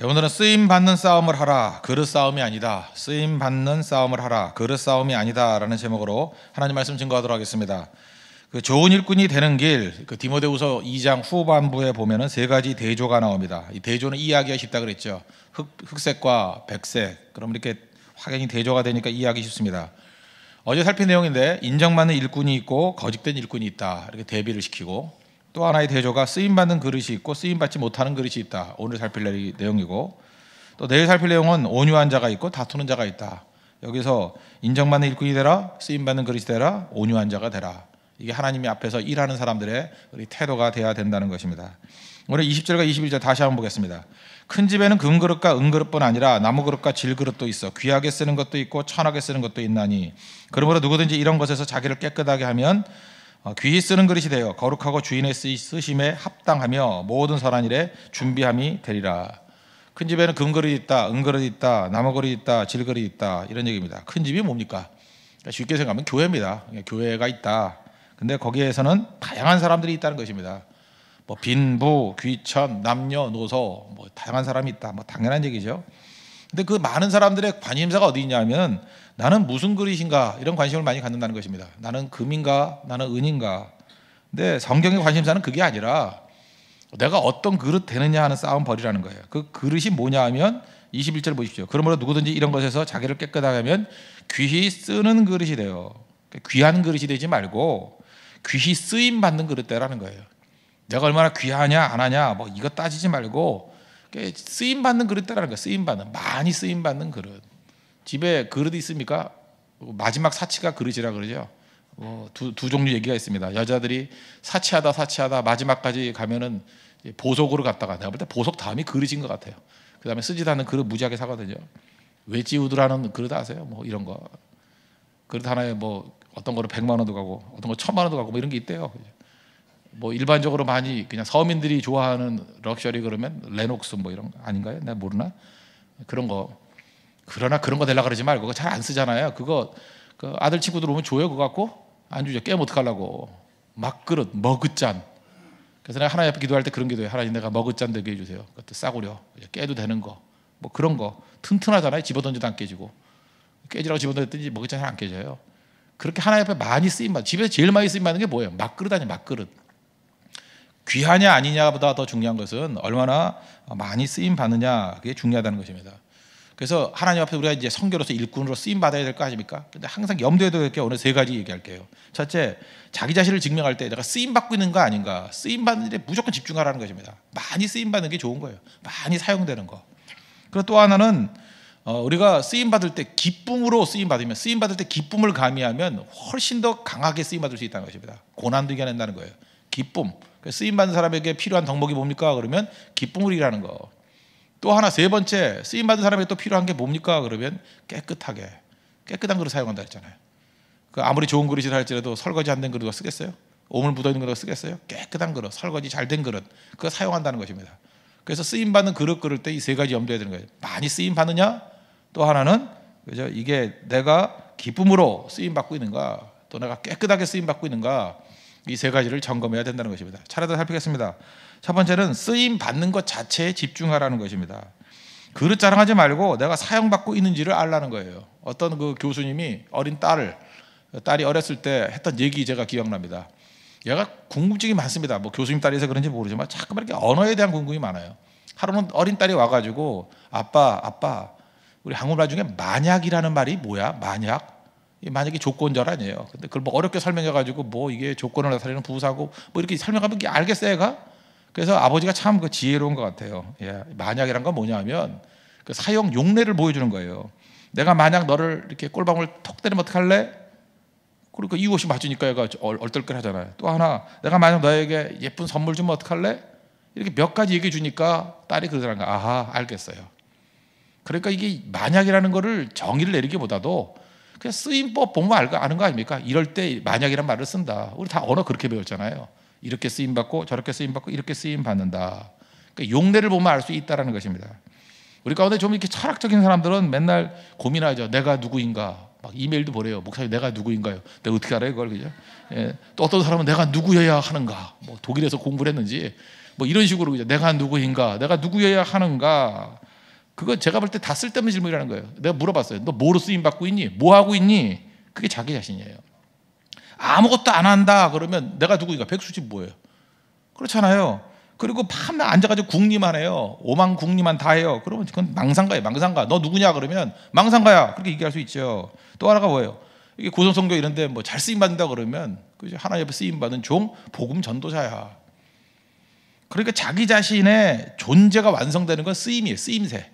예, 오늘은 쓰임 받는 싸움을 하라 그릇 싸움이 아니다 쓰임 받는 싸움을 하라 그릇 싸움이 아니다라는 제목으로 하나님 말씀 증거하도록 하겠습니다. 그 좋은 일꾼이 되는 길그 디모데후서 2장 후반부에 보면은 세 가지 대조가 나옵니다. 이 대조는 이해하기가 쉽다 그랬죠. 흑, 흑색과 백색 그럼 이렇게 확연히 대조가 되니까 이해하기 쉽습니다. 어제 살핀 내용인데 인정받는 일꾼이 있고 거짓된 일꾼이 있다 이렇게 대비를 시키고 또 하나의 대조가 쓰임받는 그릇이 있고 쓰임받지 못하는 그릇이 있다. 오늘 살필 내용이고 또 내일 살필 내용은 온유한 자가 있고 다투는 자가 있다. 여기서 인정받는 일꾼이 되라, 쓰임받는 그릇이 되라, 온유한 자가 되라. 이게 하나님이 앞에서 일하는 사람들의 우리 태도가 돼야 된다는 것입니다. 오늘 20절과 21절 다시 한번 보겠습니다. 큰 집에는 금그릇과 은그릇뿐 아니라 나무그릇과 질그릇도 있어 귀하게 쓰는 것도 있고 천하게 쓰는 것도 있나니 그러므로 누구든지 이런 것에서 자기를 깨끗하게 하면 어, 귀히 쓰는 그릇이 되어 거룩하고 주인의 쓰심에 합당하며 모든 선한 일에 준비함이 되리라. 큰 집에는 금그릇이 있다, 은그릇이 있다, 나무그릇이 있다, 질그릇이 있다 이런 얘기입니다. 큰 집이 뭡니까? 그러니까 쉽게 생각하면 교회입니다. 그러니까 교회가 있다. 근데 거기에서는 다양한 사람들이 있다는 것입니다. 뭐 빈부, 귀천, 남녀, 노소, 뭐 다양한 사람이 있다. 뭐 당연한 얘기죠. 근데 그 많은 사람들의 관심사가 어디 있냐면 나는 무슨 그릇인가 이런 관심을 많이 갖는다는 것입니다. 나는 금인가, 나는 은인가. 근데 성경의 관심사는 그게 아니라 내가 어떤 그릇 되느냐 하는 싸움 벌이라는 거예요. 그 그릇이 뭐냐 하면 21절 보십시오. 그러므로 누구든지 이런 것에서 자기를 깨끗하게 하면 귀히 쓰는 그릇이 돼요. 귀한 그릇이 되지 말고 귀히 쓰임 받는 그릇 되라는 거예요. 내가 얼마나 귀하냐 안 하냐 뭐 이거 따지지 말고 쓰임 받는 그릇 되라는 거예요. 쓰임 받는 많이 쓰임 받는 그릇. 집에 그릇이 있습니까? 마지막 사치가 그릇이라 그러죠. 어, 두, 두 종류 얘기가 있습니다. 여자들이 사치하다 사치하다 마지막까지 가면은 보석으로 갔다가 내가 볼 때 보석 다음이 그릇인 것 같아요. 그 다음에 쓰지도 않는 그릇 무지하게 사거든요. 왜지우드라는 그릇 아세요? 뭐 이런 거. 그릇 하나에 뭐 어떤 거는 백만 원도 가고 어떤 거 천만 원도 가고 뭐 이런 게 있대요. 뭐 일반적으로 많이 그냥 서민들이 좋아하는 럭셔리 그러면 레녹스 뭐 이런 거 아닌가요? 내가 모르나? 그런 거 그러나 그런 거 되려고 그러지 말고 그거 잘 안 쓰잖아요. 그거 그 아들 친구들 오면 줘요. 그거 갖고 안 주죠. 깨면 어떡하려고. 막그릇, 머그잔. 그래서 내가 하나님 앞에 기도할 때 그런 기도해요. 하나님 내가 머그잔 되게 해주세요. 그것도 싸구려. 깨도 되는 거. 뭐 그런 거. 튼튼하잖아요. 집어던지도안 깨지고. 깨지라고 집어던졌든지 머그잔 안 깨져요. 그렇게 하나님 앞에 많이 쓰인받 집에서 제일 많이 쓰임 받는 게 뭐예요? 막그릇 아니야 막그릇. 귀하냐 아니냐보다 더 중요한 것은 얼마나 많이 쓰임 받느냐 그게 중요하다는 것입니다. 그래서 하나님 앞에 우리가 이제 성교로서 일꾼으로 쓰임 받아야 될 거 아닙니까? 근데 항상 염두에 둬야 게 오늘 세 가지 얘기할게요. 첫째, 자기 자신을 증명할 때 내가 쓰임 받고 있는 거 아닌가? 쓰임 받는 데 무조건 집중하라는 것입니다. 많이 쓰임 받는 게 좋은 거예요. 많이 사용되는 거. 그리고 또 하나는 어, 우리가 쓰임 받을 때 기쁨으로 쓰임 받으면 쓰임 받을 때 기쁨을 가미하면 훨씬 더 강하게 쓰임 받을 수 있다는 것입니다. 고난도 이겨낸다는 거예요. 기쁨. 그 쓰임 받는 사람에게 필요한 덕목이 뭡니까? 그러면 기쁨을 이라는 거. 또 하나 세 번째 쓰임 받은 사람에게 또 필요한 게 뭡니까? 그러면 깨끗하게 깨끗한 그릇 사용한다 했잖아요. 그 아무리 좋은 그릇이라 할지라도 설거지 안 된그릇 쓰겠어요? 오물 묻어 있는 그릇 쓰겠어요? 깨끗한 그릇, 설거지 잘 된 그릇 그거 사용한다는 것입니다. 그래서 쓰임 받는 그릇 그럴 때이 세 가지 염두에 드는 거예요. 많이 쓰임 받느냐? 또 하나는 그죠? 이게 내가 기쁨으로 쓰임 받고 있는가? 또 내가 깨끗하게 쓰임 받고 있는가? 이 세 가지를 점검해야 된다는 것입니다. 차례대로 살피겠습니다. 첫 번째는 쓰임 받는 것 자체에 집중하라는 것입니다. 그릇 자랑하지 말고 내가 사용받고 있는지를 알라는 거예요. 어떤 그 교수님이 어린 딸을 딸이 어렸을 때 했던 얘기 제가 기억납니다. 얘가 궁금증이 많습니다. 뭐 교수님 딸이서 그런지 모르지만 자꾸만 이렇게 언어에 대한 궁금이 많아요. 하루는 어린 딸이 와가지고 아빠 아빠 우리 한국말 중에 만약이라는 말이 뭐야? 만약 만약에 조건절 아니에요. 근데 그걸 뭐 어렵게 설명해가지고 뭐 이게 조건을 나타내는 부사고 뭐 이렇게 설명하면 알겠어 애가? 그래서 아버지가 참 그 지혜로운 것 같아요. 예, 만약이란 건 뭐냐면 그 사형 용례를 보여주는 거예요. 내가 만약 너를 이렇게 꼴방울 턱 때리면 어떡할래? 그러니까 이유 이 맞으니까 얘가 그 얼떨결하잖아요. 또 하나 내가 만약 너에게 예쁜 선물 주면 어떡할래? 이렇게 몇 가지 얘기 주니까 딸이 그러더라 아하 알겠어요. 그러니까 이게 만약이라는 거를 정의를 내리기보다도 그냥 쓰임법 보면 아는 거 아닙니까? 이럴 때 만약이란 말을 쓴다. 우리 다 언어 그렇게 배웠잖아요. 이렇게 쓰임 받고 저렇게 쓰임 받고 이렇게 쓰임 받는다. 그러니까 용례를 보면 알 수 있다라는 것입니다. 우리 가운데 좀 이렇게 철학적인 사람들은 맨날 고민하죠. 내가 누구인가? 막 이메일도 보내요. 목사님 내가 누구인가요? 내가 어떻게 알아요 그걸 그죠? 예. 또 어떤 사람은 내가 누구여야 하는가? 뭐 독일에서 공부를 했는지 뭐 이런 식으로 그죠? 내가 누구인가? 내가 누구여야 하는가? 그거 제가 볼 때 다 쓸데없는 질문이라는 거예요. 내가 물어봤어요. 너 뭐로 쓰임 받고 있니? 뭐 하고 있니? 그게 자기 자신이에요. 아무것도 안 한다 그러면 내가 누구인가 백수지 뭐예요? 그렇잖아요. 그리고 밤에 앉아가지고 궁리만 해요. 오만 궁리만 다 해요. 그러면 그건 망상가예요. 망상가. 너 누구냐 그러면 망상가야. 그렇게 얘기할 수 있죠. 또 하나가 뭐예요? 이게 고성성교 이런데 뭐 잘 쓰임 받는다 그러면 그죠 하나옆에 쓰임 받는종 복음 전도자야. 그러니까 자기 자신의 존재가 완성되는 건 쓰임이에요. 쓰임새.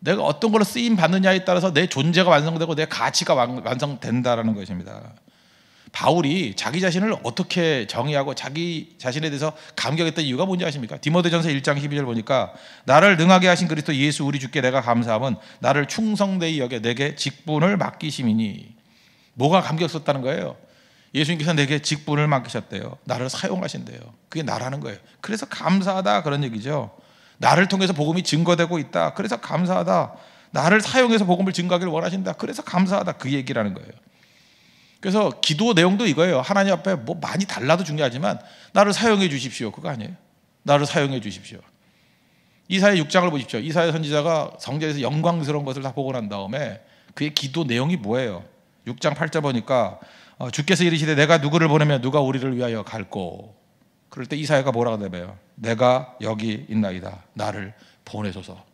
내가 어떤 걸로 쓰임 받느냐에 따라서 내 존재가 완성되고 내 가치가 완성된다라는 것입니다. 바울이 자기 자신을 어떻게 정의하고 자기 자신에 대해서 감격했던 이유가 뭔지 아십니까? 디모데전서 1장 12절 보니까 나를 능하게 하신 그리스도 예수 우리 주께 내가 감사함은 나를 충성되이 여겨 내게 직분을 맡기심이니 뭐가 감격했었다는 거예요? 예수님께서 내게 직분을 맡기셨대요. 나를 사용하신대요. 그게 나라는 거예요. 그래서 감사하다 그런 얘기죠. 나를 통해서 복음이 증거되고 있다. 그래서 감사하다. 나를 사용해서 복음을 증거하기를 원하신다. 그래서 감사하다. 그 얘기라는 거예요. 그래서 기도 내용도 이거예요. 하나님 앞에 뭐 많이 달라도 중요하지만 나를 사용해 주십시오. 그거 아니에요. 나를 사용해 주십시오. 이사의 6장을 보십시오. 이사의 선지자가 성전에서 영광스러운 것을 다 보고 난 다음에 그의 기도 내용이 뭐예요? 6장 8절 보니까 어, 주께서 이르시되 내가 누구를 보내면 누가 우리를 위하여 갈고 그럴 때 이사야가 뭐라고 대봐요? 내가 여기 있나이다. 나를 보내소서.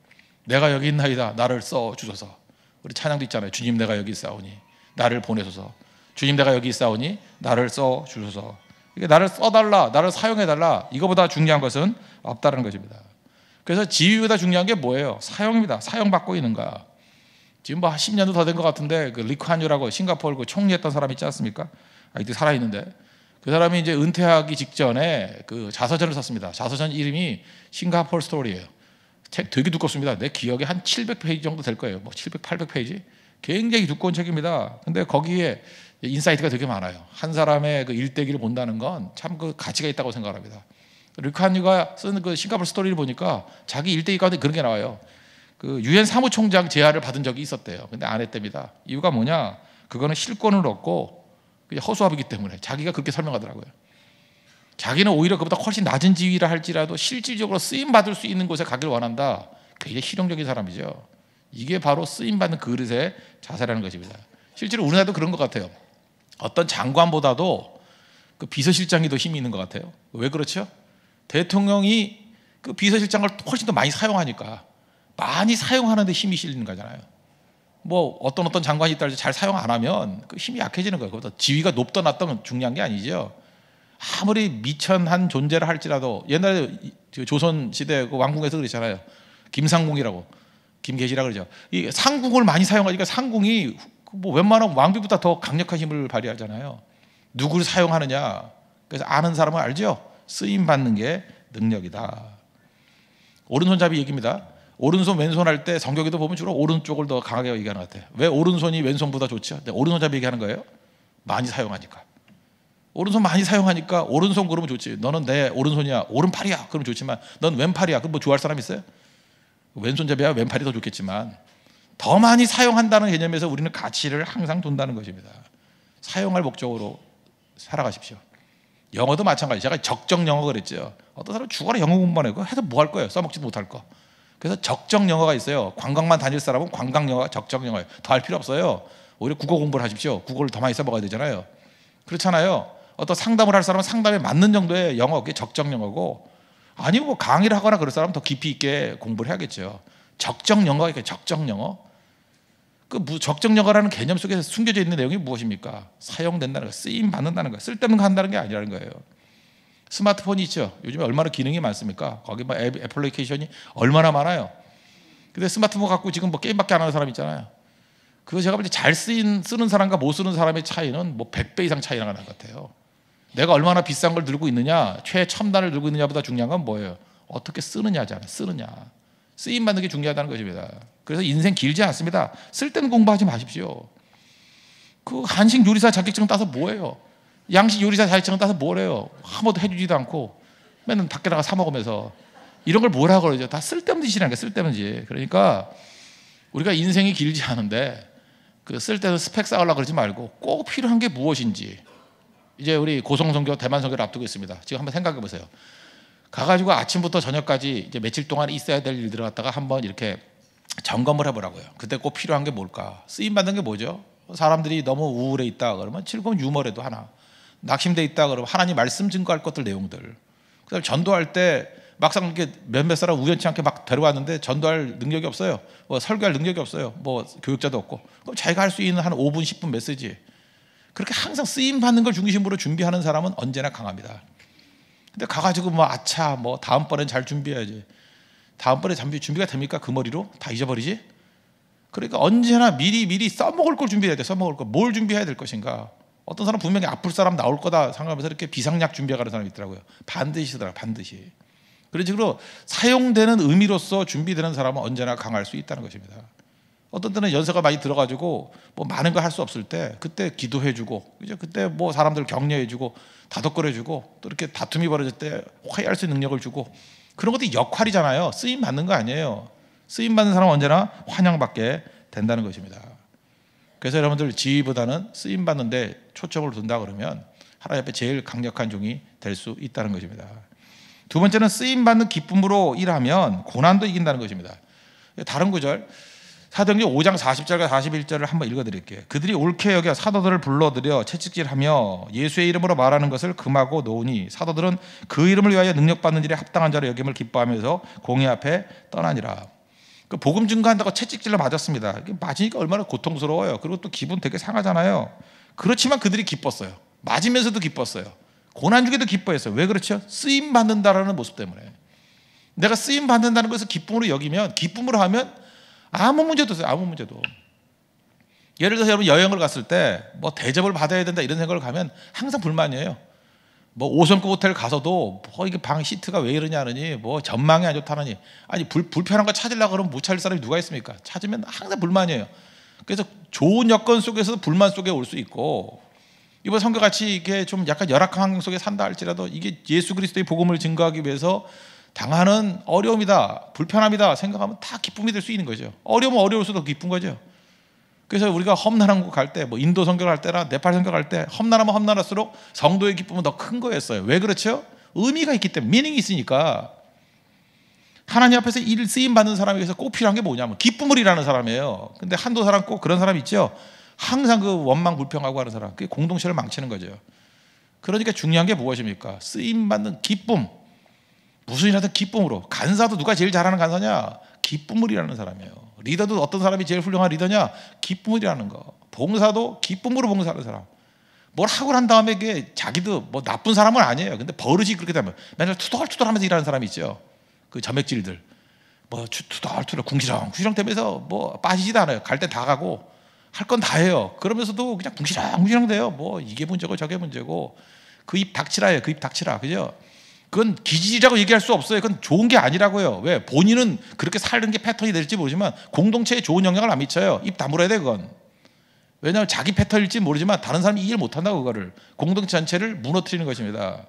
내가 여기 있나이다. 나를 써 주소서. 우리 찬양도 있잖아요. 주님 내가 여기 있사오니 나를 보내소서. 주님 내가 여기 있사오니 나를 써 주소서. 이게 나를 써달라, 나를 사용해달라. 이거보다 중요한 것은 없다는 것입니다. 그래서 지위보다 중요한 게 뭐예요? 사용입니다. 사용받고 있는가. 지금 뭐 10년도 더 된 것 같은데 그 리쿠한유라고 싱가포르 그 총리했던 사람 있지 않습니까? 아직도 살아있는데. 그 사람이 이제 은퇴하기 직전에 그 자서전을 썼습니다. 자서전 이름이 싱가포르 스토리예요. 책 되게 두껍습니다. 내 기억에 한 700페이지 정도 될 거예요. 뭐 700, 800페이지. 굉장히 두꺼운 책입니다. 근데 거기에 인사이트가 되게 많아요. 한 사람의 그 일대기를 본다는 건 참 그 가치가 있다고 생각합니다. 르카뉴가 쓴그 싱가포르 스토리를 보니까 자기 일대기 가운데 그런 게 나와요. 그 유엔 사무총장 제안을 받은 적이 있었대요. 근데 안 했답니다. 이유가 뭐냐? 그거는 실권을 얻고 허수아비기 때문에 자기가 그렇게 설명하더라고요. 자기는 오히려 그보다 훨씬 낮은 지위라 할지라도 실질적으로 쓰임 받을 수 있는 곳에 가길 원한다. 굉장히 실용적인 사람이죠. 이게 바로 쓰임 받는 그릇의 자세라는 것입니다. 실제로 우리나라도 그런 것 같아요. 어떤 장관보다도 그 비서실장이 더 힘이 있는 것 같아요. 왜 그렇죠? 대통령이 그 비서실장을 훨씬 더 많이 사용하니까 많이 사용하는데 힘이 실리는 거잖아요. 뭐 어떤 어떤 장관이 있다 잘 사용 안 하면 그 힘이 약해지는 거예요. 그보다 지위가 높던 낮던 중요한 게 아니죠. 아무리 미천한 존재를 할지라도 옛날에 조선 시대 그 왕궁에서 그랬잖아요. 김상궁이라고 김계시라 고 그러죠. 이 상궁을 많이 사용하니까 상궁이 그 뭐웬만하면 왕비보다 더 강력한 힘을 발휘하잖아요. 누구를 사용하느냐. 그래서 아는 사람은 알죠. 쓰임 받는 게 능력이다. 오른손잡이 얘기입니다. 오른손 왼손 할 때 성격에도 보면 주로 오른쪽을 더 강하게 얘기하는 것 같아요. 왜 오른손이 왼손보다 좋죠? 네, 오른손잡이 얘기하는 거예요. 많이 사용하니까. 오른손 많이 사용하니까 오른손 그러면 좋지. 너는 내 오른손이야. 오른팔이야. 그러면 좋지만 넌 왼팔이야. 그럼 뭐 좋아할 사람 있어요? 왼손잡이야 왼팔이 더 좋겠지만 더 많이 사용한다는 개념에서 우리는 가치를 항상 둔다는 것입니다. 사용할 목적으로 살아가십시오. 영어도 마찬가지. 제가 적정 영어 그랬죠. 어떤 사람 죽어라 영어 공부만 고해도뭐 할 거예요? 써먹지도 못할 거. 그래서 적정 영어가 있어요. 관광만 다닐 사람은 관광 영어, 가 적정 영어예요. 더 할 필요 없어요. 오히려 국어 공부를 하십시오. 국어를 더 많이 써먹어야 되잖아요. 그렇잖아요. 어떤 상담을 할 사람은 상담에 맞는 정도의 영어, 그게 적정 영어고, 아니면 뭐 강의를 하거나 그럴 사람은 더 깊이 있게 공부를 해야겠죠. 적정 영어가 이렇게 적정 영어. 그 적정 여가라는 개념 속에서 숨겨져 있는 내용이 무엇입니까? 사용된다는 거, 쓰임 받는다는 거, 쓸데없는 거 한다는 게 아니라는 거예요. 스마트폰이 있죠. 요즘에 얼마나 기능이 많습니까? 거기 뭐 앱, 애플리케이션이 얼마나 많아요. 근데 스마트폰 갖고 지금 뭐 게임밖에 안 하는 사람 있잖아요. 그거 제가 볼 때 잘 쓰인, 쓰는 사람과 못 쓰는 사람의 차이는 뭐 100배 이상 차이 나는 것 같아요. 내가 얼마나 비싼 걸 들고 있느냐, 최첨단을 들고 있느냐보다 중요한 건 뭐예요? 어떻게 쓰느냐잖아요. 쓰느냐. 쓰임 받는 게 중요하다는 것입니다. 그래서 인생 길지 않습니다. 쓸데는 공부하지 마십시오. 그 한식 요리사 자격증 따서 뭐해요 양식 요리사 자격증 따서 뭐래요? 아무도 해주지도 않고 맨날 밖에 다가사 먹으면서 이런 걸 뭐라 그러죠? 다 쓸데없는 짓이라는 게 쓸데없는 짓. 그러니까 우리가 인생이 길지 않은데 그 쓸데없는 스펙 쌓으려 그러지 말고 꼭 필요한 게 무엇인지 이제 우리 고성성교 대만성교를 앞두고 있습니다. 지금 한번 생각해 보세요. 가가지고 아침부터 저녁까지 이제 며칠 동안 있어야 될 일들을 갖다가 한번 이렇게 점검을 해보라고요. 그때 꼭 필요한 게 뭘까? 쓰임 받는 게 뭐죠? 사람들이 너무 우울해 있다 그러면 즐거운 유머라도 하나. 낙심돼 있다 그러면 하나님 말씀 증거할 것들 내용들. 그다음 전도할 때 막상 이렇게 몇몇 사람 우연치 않게 막 데려왔는데 전도할 능력이 없어요. 뭐 설교할 능력이 없어요. 뭐 교육자도 없고. 그럼 자기가 할 수 있는 한 5분 10분 메시지. 그렇게 항상 쓰임 받는 걸 중심으로 준비하는 사람은 언제나 강합니다. 근데 가가지고 뭐 아차 뭐 다음번엔 잘 준비해야지. 다음번에 준비가 됩니까? 그 머리로 다 잊어버리지? 그러니까 언제나 미리 미리 써먹을 걸 준비해야 돼. 써먹을 걸. 뭘 준비해야 될 것인가? 어떤 사람 분명히 아플 사람 나올 거다 생각하면서 이렇게 비상약 준비하는 사람이 있더라고요. 반드시더라, 반드시. 그런 식으로 사용되는 의미로서 준비되는 사람은 언제나 강할 수 있다는 것입니다. 어떤 때는 연세가 많이 들어가지고 뭐 많은 걸할수 없을 때 그때 기도해주고 이제 그때 뭐 사람들 격려해주고 다독거려주고 또 이렇게 다툼이 벌어질 때 화해할 수 있는 능력을 주고 그런 것도 역할이잖아요. 쓰임 받는 거 아니에요. 쓰임 받는 사람 언제나 환영받게 된다는 것입니다. 그래서 여러분들 지위보다는 쓰임 받는데 초점을 둔다 그러면 하나님 앞에 제일 강력한 종이 될 수 있다는 것입니다. 두 번째는 쓰임 받는 기쁨으로 일하면 고난도 이긴다는 것입니다. 다른 구절 사도행전 5장 40절과 41절을 한번 읽어드릴게요. 그들이 옳게 여겨 사도들을 불러들여 채찍질하며 예수의 이름으로 말하는 것을 금하고 놓으니 사도들은 그 이름을 위하여 능력받는 일에 합당한 자로 여김을 기뻐하면서 공의 앞에 떠나니라. 그 복음 증거한다고 채찍질을 맞았습니다. 맞으니까 얼마나 고통스러워요. 그리고 또 기분 되게 상하잖아요. 그렇지만 그들이 기뻤어요. 맞으면서도 기뻤어요. 고난 중에도 기뻐했어요. 왜 그렇죠? 쓰임 받는다라는 모습 때문에. 내가 쓰임 받는다는 것을 기쁨으로 여기면 기쁨으로 하면 아무 문제도 없어요. 아무 문제도. 예를 들어서 여러분 여행을 갔을 때 뭐 대접을 받아야 된다 이런 생각을 가면 항상 불만이에요. 뭐 5성급 호텔 가서도 뭐 이게 방 시트가 왜 이러냐느니 뭐 전망이 안 좋다느니 아니 불, 불편한 거 찾으려고 그러면 못 찾을 사람이 누가 있습니까? 찾으면 항상 불만이에요. 그래서 좋은 여건 속에서 불만 속에 올 수 있고 이번 성경같이 이게 좀 약간 열악한 환경 속에 산다 할지라도 이게 예수 그리스도의 복음을 증거하기 위해서 당하는 어려움이다, 불편함이다 생각하면 다 기쁨이 될 수 있는 거죠. 어려움은 어려울수록 기쁜 거죠. 그래서 우리가 험난한 곳 갈 때, 뭐 인도 선교 할 때나 네팔 선교 할 때, 험난하면 험난할수록 성도의 기쁨은 더 큰 거였어요. 왜 그렇죠? 의미가 있기 때문에, 미닝이 있으니까. 하나님 앞에서 일 쓰임 받는 사람에게서 꼭 필요한 게 뭐냐면 기쁨을 일하는 사람이에요. 근데 한두 사람 꼭 그런 사람 있죠. 항상 그 원망 불평하고 하는 사람, 그게 공동체를 망치는 거죠. 그러니까 중요한 게 무엇입니까? 쓰임 받는 기쁨. 무슨 일 하든 기쁨으로. 간사도 누가 제일 잘하는 간사냐? 기쁨을 이라는 사람이에요. 리더도 어떤 사람이 제일 훌륭한 리더냐? 기쁨을 이라는 거. 봉사도 기쁨으로 봉사하는 사람. 뭘 하고 난 다음에 그게 자기도 뭐 나쁜 사람은 아니에요. 근데 버릇이 그렇게 되면 맨날 투덜투덜 하면서 일하는 사람이 있죠. 그 점액질들. 뭐 투덜투덜 궁시렁 궁시렁 되면서 뭐 빠지지도 않아요. 갈 때 다 가고 할 건 다 해요. 그러면서도 그냥 궁시렁 궁시렁 돼요. 뭐 이게 문제고 저게 문제고 그 입 닥치라예요. 그 입 닥치라. 그죠? 그건 기질이라고 얘기할 수 없어요. 그건 좋은 게 아니라고요. 왜? 본인은 그렇게 사는 게 패턴이 될지 모르지만 공동체에 좋은 영향을 안 미쳐요. 입 다물어야 돼, 그건. 왜냐하면 자기 패턴일지 모르지만 다른 사람이 이해를 못한다, 그거를. 공동체 전체를 무너뜨리는 것입니다.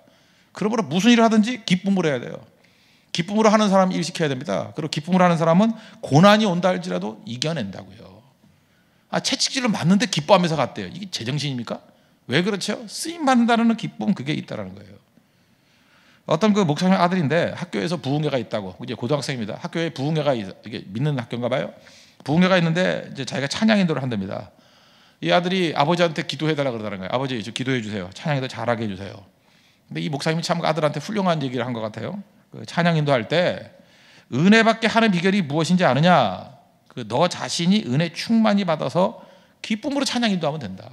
그러므로 무슨 일을 하든지 기쁨으로 해야 돼요. 기쁨으로 하는 사람 일시켜야 됩니다. 그리고 기쁨으로 하는 사람은 고난이 온다 할지라도 이겨낸다고요. 아, 채찍질을 맞는데 기뻐하면서 갔대요. 이게 제정신입니까? 왜 그렇죠? 쓰임 받는다는 기쁨 그게 있다라는 거예요. 어떤 그 목사님 아들인데 학교에서 부흥회가 있다고 이제 고등학생입니다. 학교에 부흥회가 이게 믿는 학교인가 봐요. 부흥회가 있는데 이제 자기가 찬양 인도를 한답니다. 이 아들이 아버지한테 기도해 달라 그러다는 거예요. 아버지 저 기도해 주세요. 찬양인도 잘하게 해 주세요. 근데 이 목사님이 참 그 아들한테 훌륭한 얘기를 한 것 같아요. 그 찬양 인도할 때 은혜밖에 하는 비결이 무엇인지 아느냐? 그 너 자신이 은혜 충만히 받아서 기쁨으로 찬양 인도하면 된다.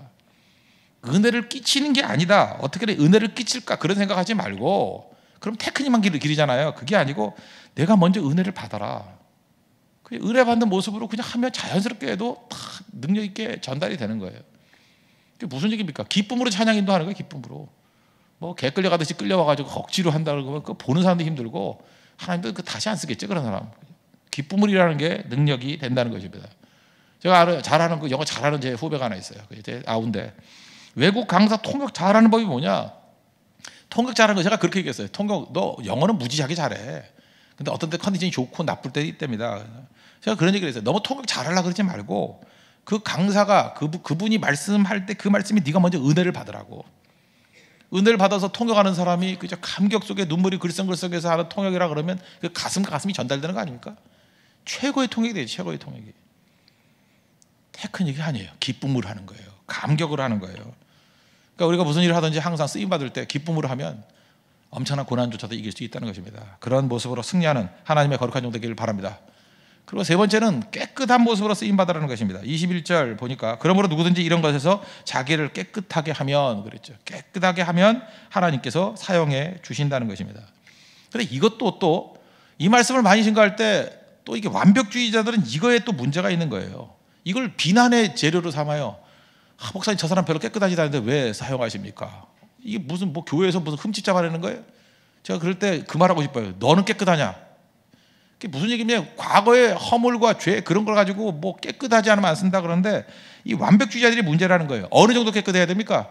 은혜를 끼치는 게 아니다. 어떻게든 은혜를 끼칠까 그런 생각하지 말고 그럼 테크니만 기르잖아요 그게 아니고 내가 먼저 은혜를 받아라. 그 은혜 받는 모습으로 그냥 하면 자연스럽게 해도 다 능력 있게 전달이 되는 거예요. 그게 무슨 얘기입니까? 기쁨으로 찬양 인도하는 거예요. 기쁨으로. 뭐개 끌려가듯이 끌려와가지고 억지로 한다는 거면 그 보는 사람도 힘들고 하나님도 그 다시 안 쓰겠죠 그런 사람. 기쁨을 일하는 게 능력이 된다는 것입니다. 제가 아는, 잘하는 그 영어 잘하는 제 후배가 하나 있어요. 그제 아운데 외국 강사 통역 잘하는 법이 뭐냐? 통역 잘하는 거 제가 그렇게 얘기했어요. 통역 너 영어는 무지하게 잘해. 근데 어떤 때 컨디션이 좋고 나쁠 때 있답니다. 제가 그런 얘기를 했어요. 너무 통역 잘하려 그러지 말고 그 강사가 그, 그분이 말씀할 때 그 말씀이 네가 먼저 은혜를 받으라고. 은혜를 받아서 통역하는 사람이 그저 감격 속에 눈물이 글썽글썽해서 하는 통역이라 그러면 그 가슴과 가슴이 전달되는 거 아닙니까? 최고의 통역이 되죠. 최고의 통역이. 테크 얘기 아니에요. 기쁨으로 하는 거예요. 감격으로 하는 거예요. 그러니까 우리가 무슨 일을 하든지 항상 쓰임 받을 때 기쁨으로 하면 엄청난 고난조차도 이길 수 있다는 것입니다. 그런 모습으로 승리하는 하나님의 거룩한 종 되기를 바랍니다. 그리고 세 번째는 깨끗한 모습으로 쓰임 받으라는 것입니다. 21절 보니까 그러므로 누구든지 이런 것에서 자기를 깨끗하게 하면 그랬죠. 깨끗하게 하면 하나님께서 사용해 주신다는 것입니다. 근데 이것도 또 이 말씀을 많이 증거할 때 또 이게 완벽주의자들은 이거에 또 문제가 있는 거예요. 이걸 비난의 재료로 삼아요. 아, 목사님 저 사람 별로 깨끗하지도 않은데 왜 사용하십니까? 이게 무슨 뭐 교회에서 무슨 흠집자 말하는 거예요? 제가 그럴 때 그 말하고 싶어요. 너는 깨끗하냐? 그게 무슨 얘기냐면 과거의 허물과 죄 그런 걸 가지고 뭐 깨끗하지 않으면 안 쓴다 그러는데 이 완벽주의자들이 문제라는 거예요. 어느 정도 깨끗해야 됩니까?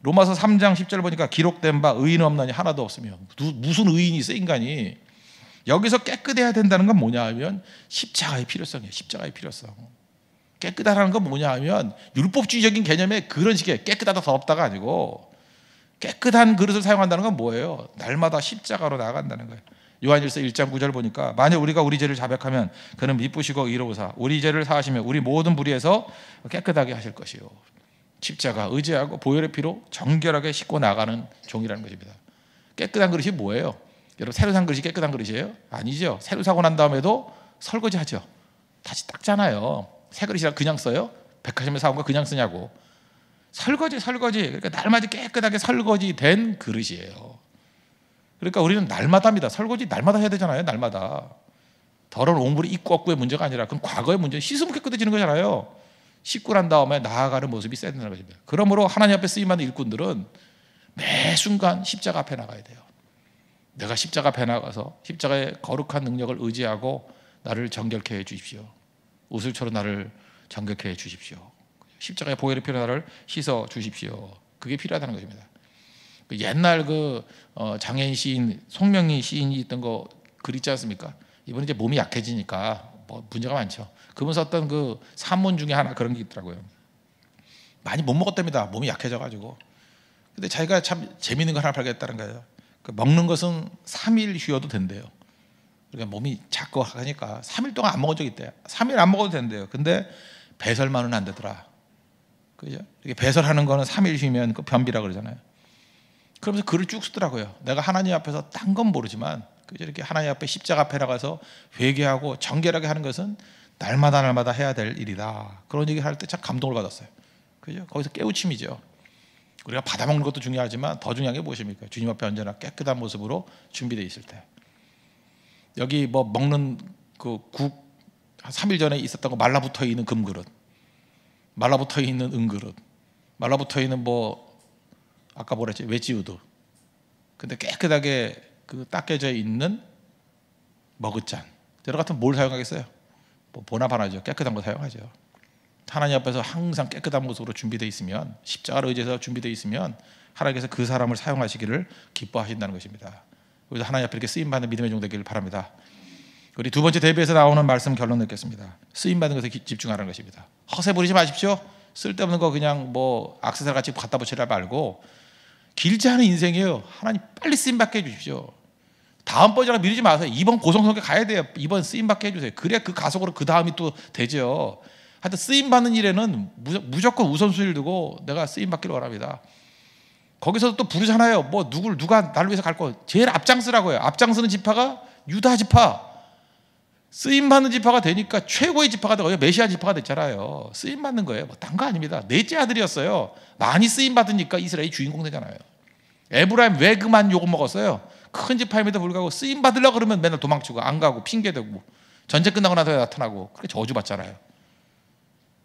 로마서 3장 10절 보니까 기록된 바 의인 없나니 하나도 없으며 무슨 의인이 있어 인간이 여기서 깨끗해야 된다는 건 뭐냐 하면 십자가의 필요성이에요. 십자가의 필요성. 깨끗하다는 건 뭐냐 하면 율법주의적인 개념의 그런 식의 깨끗하다 더럽다가 아니고 깨끗한 그릇을 사용한다는 건 뭐예요? 날마다 십자가로 나아간다는 거예요. 요한일서 1장 9절 보니까 만약 우리가 우리 죄를 자백하면 그는 미쁘시고 이로우사 우리 죄를 사하시며 우리 모든 불의에서 깨끗하게 하실 것이요. 십자가 의지하고 보혈의 피로 정결하게 씻고 나가는 종이라는 것입니다. 깨끗한 그릇이 뭐예요? 여러분 새로 산 그릇이 깨끗한 그릇이에요? 아니죠. 새로 사고 난 다음에도 설거지 하죠. 다시 닦잖아요. 새 그릇이라 그냥 써요? 백화점에 사온 거 그냥 쓰냐고. 설거지, 설거지. 그러니까 날마다 깨끗하게 설거지된 그릇이에요. 그러니까 우리는 날마다입니다. 설거지 날마다 해야 되잖아요. 날마다. 더러운 옹물이 있고 없고의 문제가 아니라 그건 과거의 문제. 씻으면 깨끗해지는 거잖아요. 씻고 난 다음에 나아가는 모습이 써야 된다는 것입니다. 그러므로 하나님 앞에 쓰임하는 일꾼들은 매 순간 십자가 앞에 나가야 돼요. 내가 십자가 앞에 나가서 십자가의 거룩한 능력을 의지하고 나를 정결케 해 주십시오. 우슬처럼 나를 정격해 주십시오. 십자가의 보혈의 피로 나를 씻어 주십시오. 그게 필요하다는 것입니다. 그 옛날 그 어, 장애인 시인 송명희 시인이 있던 거글 있지 않습니까? 이번 이제 몸이 약해지니까 뭐 문제가 많죠. 그분 썼던 그 산문 중에 하나 그런 게 있더라고요. 많이 못 먹었답니다. 몸이 약해져가지고. 근데 자기가 참 재밌는 걸 하나 발견했다는 거예요. 그 먹는 것은 3일 쉬어도 된대요. 그러니까 몸이 작고 하니까 3일 동안 안 먹은 적이 있대요. 3일 안 먹어도 된대요. 근데 배설만은 안 되더라. 그죠? 이게 배설하는 거는 3일 쉬면 그 변비라 그러잖아요. 그러면서 글을 쭉 쓰더라고요. 내가 하나님 앞에서 딴 건 모르지만 그죠? 이렇게 하나님 앞에 십자가 앞에 나가서 회개하고 정결하게 하는 것은 날마다 날마다 해야 될 일이다. 그런 얘기 할 때 참 감동을 받았어요. 그죠? 거기서 깨우침이죠. 우리가 받아먹는 것도 중요하지만 더 중요한 게 무엇입니까? 주님 앞에 언제나 깨끗한 모습으로 준비되어 있을 때. 여기 뭐 먹는 그 국한 3일 전에 있었다고 말라붙어 있는 금그릇, 말라붙어 있는 은그릇, 말라붙어 있는 뭐 아까 뭐랬지 외지우드. 근데 깨끗하게 그 닦여져 있는 머그잔. 여러 같은 뭘 사용하겠어요? 뭐 보나바나죠. 깨끗한 거 사용하죠. 하나님 앞에서 항상 깨끗한 모습으로 준비되어 있으면 십자가를 의지해서 준비되어 있으면 하나님께서 그 사람을 사용하시기를 기뻐하신다는 것입니다. 우리도 하나님 앞에 이렇게 쓰임 받는 믿음의 종 되기를 바랍니다. 우리 두 번째 대비에서 나오는 말씀 결론 듣겠습니다. 쓰임 받는 것에 집중하라는 것입니다. 허세 부리지 마십시오. 쓸데없는 거 그냥 뭐 악세사리 같이 갖다 붙이라 말고 길지 않은 인생이에요. 하나님 빨리 쓰임 받게 해주십시오. 다음번이라 미루지 마세요. 이번 고성성에 가야 돼요. 이번 쓰임 받게 해주세요. 그래야 그 가속으로 그 다음이 또 되죠. 하여튼 쓰임 받는 일에는 무조건 우선순위를 두고 내가 쓰임 받기를 원합니다. 거기서도 또 부르잖아요. 뭐 누굴 누가 나를 위해서 갈 거. 제일 앞장서라고요. 앞장서는 지파가 유다 지파. 쓰임 받는 지파가 되니까 최고의 지파가 되고 메시아 지파가 됐잖아요. 쓰임 받는 거예요. 뭐딴거 아닙니다. 넷째 아들이었어요. 많이 쓰임 받으니까 이스라엘 주인공 되잖아요. 에브라임 왜 그만 욕을 먹었어요? 큰 지파임에도 불구하고 쓰임 받으려 고 그러면 맨날 도망치고 안 가고 핑계 대고 전쟁 끝나고 나서 나타나고 그래 저주 받잖아요.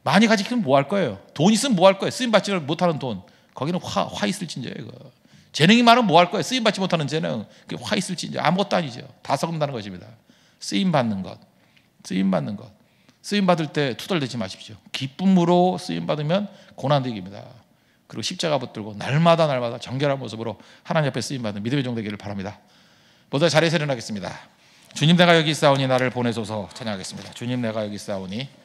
많이 가지키면 뭐 할 거예요? 돈 있으면 뭐 할 거예요? 쓰임 받지를 못하는 돈. 거기는 화, 화 있을진저예요. 이거. 재능이 많으면 뭐 할 거예요? 쓰임 받지 못하는 재능. 그게 화 있을진저 아무것도 아니죠. 다 썩는다는 것입니다. 쓰임 받는 것. 쓰임 받는 것. 쓰임 받을 때 투덜대지 마십시오. 기쁨으로 쓰임 받으면 고난도 이깁니다. 그리고 십자가 붙들고 날마다 날마다 정결한 모습으로 하나님 앞에 쓰임 받는 믿음의 종 되기를 바랍니다. 모두 자리에 세련하겠습니다. 주님 내가 여기 있사오니 나를 보내소서 찬양하겠습니다. 주님 내가 여기 있사오니